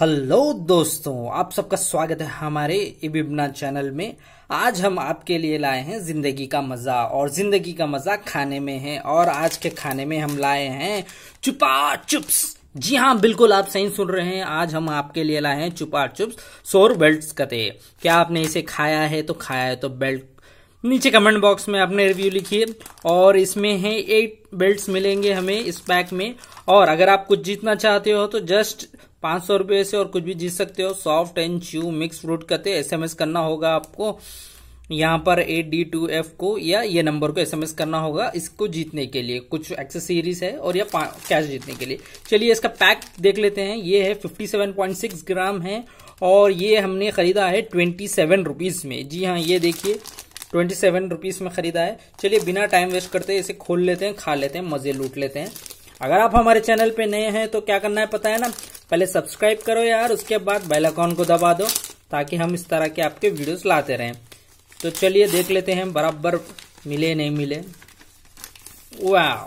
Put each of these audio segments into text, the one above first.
Hello दोस्तों आप सबका स्वागत है हमारे इबिबना चैनल में आज हम आपके लिए लाए हैं ज़िंदगी का मज़ा और ज़िंदगी का मज़ा खाने में है और आज के खाने में हम लाए हैं चुपा चुप्स जी हाँ बिल्कुल आप सही सुन रहे हैं आज हम आपके लिए लाए हैं चुपा चुप्स सोर बेल्ट कते क्या आपने इसे खाया है तो खाया है तो बेल्ट नीचे कमेंट बॉक्स में अपने रिव्यू लिखिए और इसमें है एट बेल्ट मिलेंगे हमें इस पैक में और अगर आप कुछ जीतना चाहते हो तो जस्ट पांच सौ रुपये से और कुछ भी जीत सकते हो soft and chew mix fruit कहते एसएमएस करना होगा आपको यहाँ पर ए डी टू एफ को या ये नंबर को एसएमएस करना होगा इसको जीतने के लिए कुछ एक्सेसरीज है और या कैश जीतने के लिए चलिए इसका पैक देख लेते हैं ये है 57.6 ग्राम है और ये हमने खरीदा है ट्वेंटी सेवन रुपीज़ में जी हाँ ये देखिए ट्वेंटी सेवन रुपीज़ में ख़रीदा है चलिए बिना टाइम वेस्ट करते इसे खोल लेते हैं खा लेते हैं मज़े लूट लेते हैं अगर आप हमारे चैनल पे नए हैं तो क्या करना है पता है ना पहले सब्सक्राइब करो यार उसके बाद बेल अकाउंट को दबा दो ताकि हम इस तरह के आपके वीडियोस लाते रहें तो चलिए देख लेते हैं बराबर मिले नहीं मिले वाह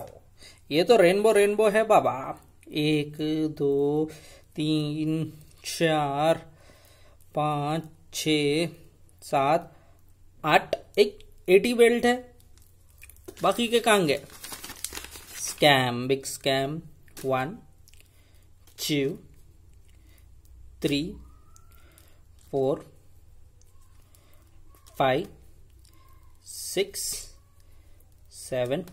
ये तो रेनबो रेनबो है बाबा एक दो तीन चार पाँच छ सात आठ एक एटी बेल्ट है बाकी के कहाँ गए scam big scam one two three four five six seven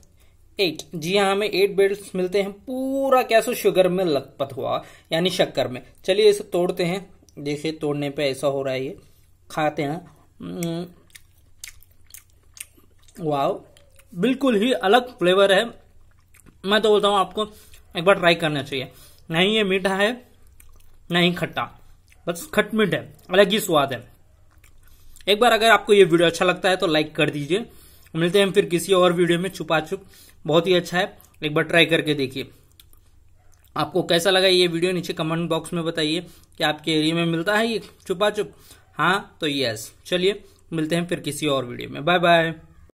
eight जी हाँ हमें एट बेल्ट मिलते हैं पूरा क्या सो शुगर में लखपत हुआ यानी शक्कर में चलिए इसे तोड़ते हैं देखिए तोड़ने पे ऐसा हो रहा है ये खाते हैं हम्म। वाव बिल्कुल ही अलग फ्लेवर है मैं तो बोलता हूँ आपको एक बार ट्राई करना चाहिए नहीं ये मीठा है नहीं खट्टा बस खटमिट है अलग ही स्वाद है एक बार अगर आपको ये वीडियो अच्छा लगता है तो लाइक कर दीजिए मिलते हैं फिर किसी और वीडियो में छुपा छुप बहुत ही अच्छा है एक बार ट्राई करके देखिए आपको कैसा लगा ये वीडियो नीचे कमेंट बॉक्स में बताइए कि आपके एरिया में मिलता है ये छुपा छुप हाँ तो यस चलिए मिलते हैं फिर किसी और वीडियो में बाय बाय